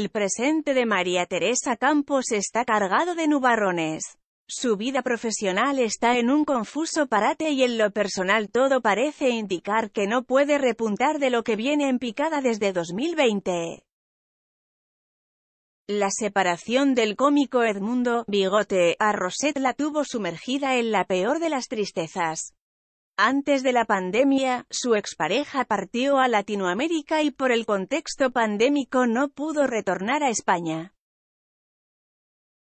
El presente de María Teresa Campos está cargado de nubarrones. Su vida profesional está en un confuso parate y en lo personal todo parece indicar que no puede repuntar de lo que viene en picada desde 2020. La separación del cómico Edmundo Bigote a Rosette la tuvo sumergida en la peor de las tristezas. Antes de la pandemia, su expareja partió a Latinoamérica y por el contexto pandémico no pudo retornar a España.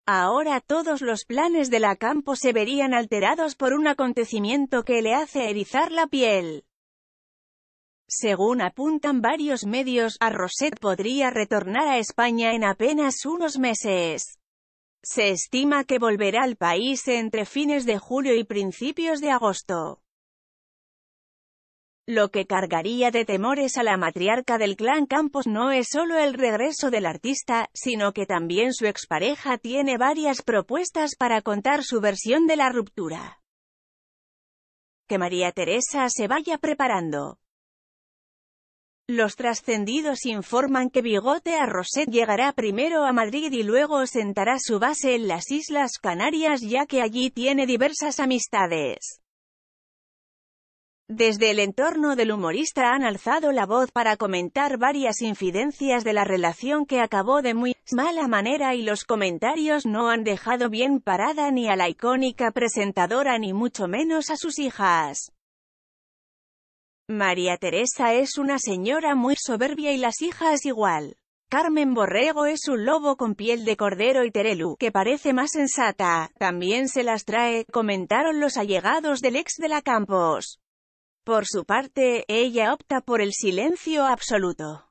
Ahora todos los planes de la campo se verían alterados por un acontecimiento que le hace erizar la piel. Según apuntan varios medios, a Rosette podría retornar a España en apenas unos meses. Se estima que volverá al país entre fines de julio y principios de agosto. Lo que cargaría de temores a la matriarca del clan Campos no es solo el regreso del artista, sino que también su expareja tiene varias propuestas para contar su versión de la ruptura. Que María Teresa se vaya preparando. Los trascendidos informan que Bigote a Roset llegará primero a Madrid y luego sentará su base en las Islas Canarias ya que allí tiene diversas amistades. Desde el entorno del humorista han alzado la voz para comentar varias infidencias de la relación que acabó de muy mala manera y los comentarios no han dejado bien parada ni a la icónica presentadora ni mucho menos a sus hijas. María Teresa es una señora muy soberbia y las hijas igual. Carmen Borrego es un lobo con piel de cordero y Terelu, que parece más sensata, también se las trae, comentaron los allegados del ex de la Campos. Por su parte, ella opta por el silencio absoluto.